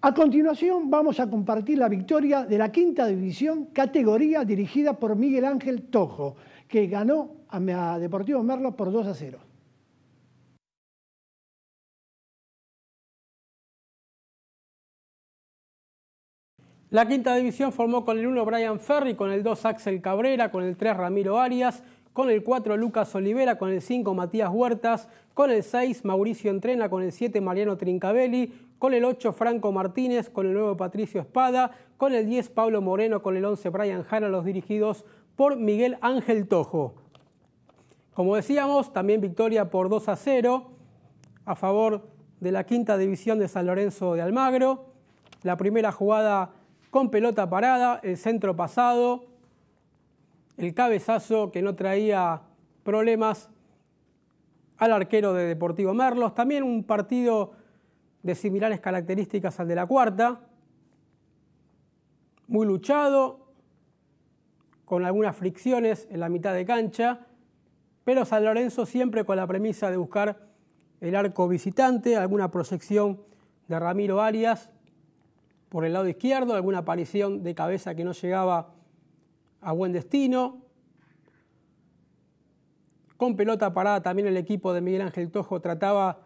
A continuación vamos a compartir la victoria de la quinta división categoría dirigida por Miguel Ángel Tojo, que ganó a Deportivo Merlo por 2 a 0. La quinta división formó con el 1 Brian Ferry, con el 2 Axel Cabrera, con el 3 Ramiro Arias, con el 4 Lucas Olivera, con el 5 Matías Huertas, con el 6 Mauricio Entrena, con el 7 Mariano Trincavelli. con el 8 Franco Martínez, con el 9 Patricio Espada, con el 10 Pablo Moreno, con el 11 Brian Jara, los dirigidos por Miguel Ángel Tojo. Como decíamos, también victoria por 2 a 0 a favor de la quinta división de San Lorenzo de Almagro. La primera jugada con pelota parada, el centro pasado, el cabezazo que no traía problemas al arquero de Deportivo Merlos. También un partido de similares características al de la cuarta, muy luchado, con algunas fricciones en la mitad de cancha, pero San Lorenzo siempre con la premisa de buscar el arco visitante, alguna proyección de Ramiro Arias por el lado izquierdo, alguna aparición de cabeza que no llegaba a buen destino. Con pelota parada también el equipo de Miguel Ángel Tojo trataba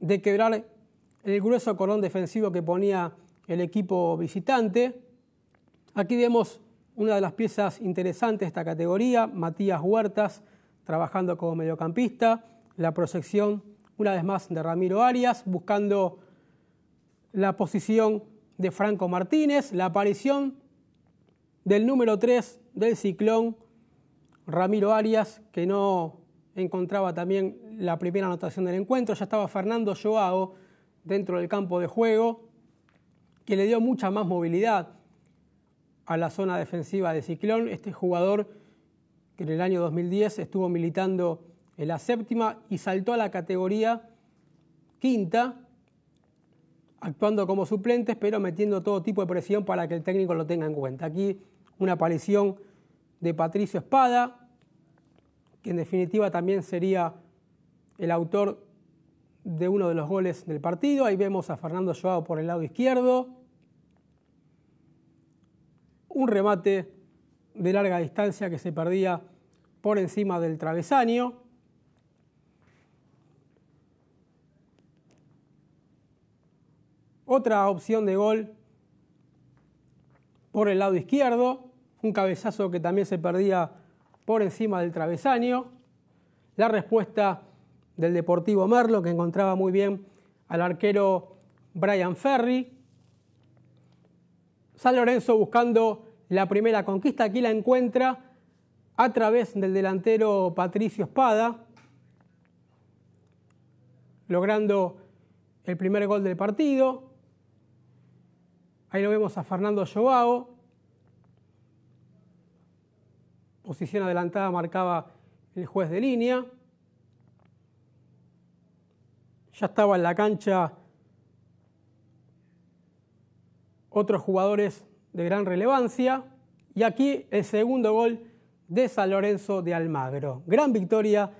de quebrar el grueso cordón defensivo que ponía el equipo visitante. Aquí vemos una de las piezas interesantes de esta categoría, Matías Huertas trabajando como mediocampista, la proyección una vez más de Ramiro Arias buscando la posición de Franco Martínez, la aparición del número 3 del ciclón, Ramiro Arias, que no encontraba también la primera anotación del encuentro. Ya estaba Fernando Joao dentro del campo de juego, que le dio mucha más movilidad a la zona defensiva de Ciclón. Este jugador que en el año 2010 estuvo militando en la séptima y saltó a la categoría quinta actuando como suplentes, pero metiendo todo tipo de presión para que el técnico lo tenga en cuenta. Aquí una aparición de Patricio Espada, que en definitiva también sería el autor de uno de los goles del partido. Ahí vemos a Fernando Joao por el lado izquierdo. Un remate de larga distancia que se perdía por encima del travesaño. Otra opción de gol por el lado izquierdo, un cabezazo que también se perdía por encima del travesaño. La respuesta del Deportivo Merlo, que encontraba muy bien al arquero Brian Ferry. San Lorenzo buscando la primera conquista, aquí la encuentra a través del delantero Patricio Espada, logrando el primer gol del partido. Ahí lo vemos a Fernando Llobao. Posición adelantada marcaba el juez de línea. Ya estaba en la cancha otros jugadores de gran relevancia. Y aquí el segundo gol de San Lorenzo de Almagro. Gran victoria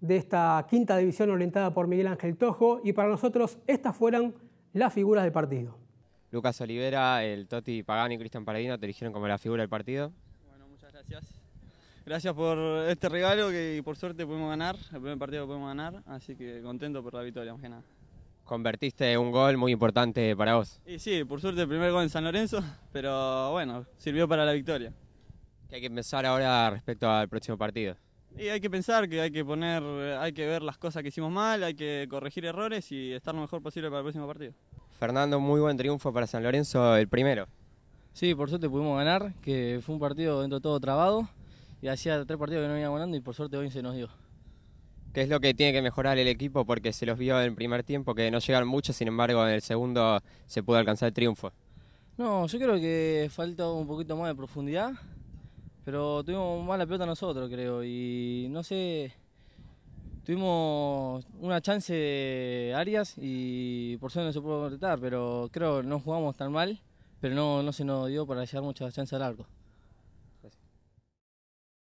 de esta quinta división orientada por Miguel Ángel Tojo y para nosotros estas fueron las figuras del partido. Lucas Olivera, el Toti Pagani y Cristian Paradino te eligieron como la figura del partido. Bueno, muchas gracias. Gracias por este regalo que por suerte pudimos ganar, el primer partido que pudimos ganar, así que contento por la victoria, más que nada. Convertiste un gol muy importante para vos. sí, por suerte el primer gol en San Lorenzo, pero bueno, sirvió para la victoria. ¿Qué hay que pensar ahora respecto al próximo partido? Y hay que pensar que hay que poner, hay que ver las cosas que hicimos mal, hay que corregir errores y estar lo mejor posible para el próximo partido. Fernando, muy buen triunfo para San Lorenzo, el primero. Sí, por suerte pudimos ganar, que fue un partido dentro de todo trabado y hacía tres partidos que no venía ganando y por suerte hoy se nos dio. ¿Qué es lo que tiene que mejorar el equipo? Porque se los vio en el primer tiempo que no llegaron muchos, sin embargo en el segundo se pudo alcanzar el triunfo. No, yo creo que falta un poquito más de profundidad, pero tuvimos mala pelota nosotros creo y no sé, tuvimos una chance de Arias y por suerte no se pudo completar, pero creo que no jugamos tan mal, pero no, no se nos dio para llegar muchas chances a largo.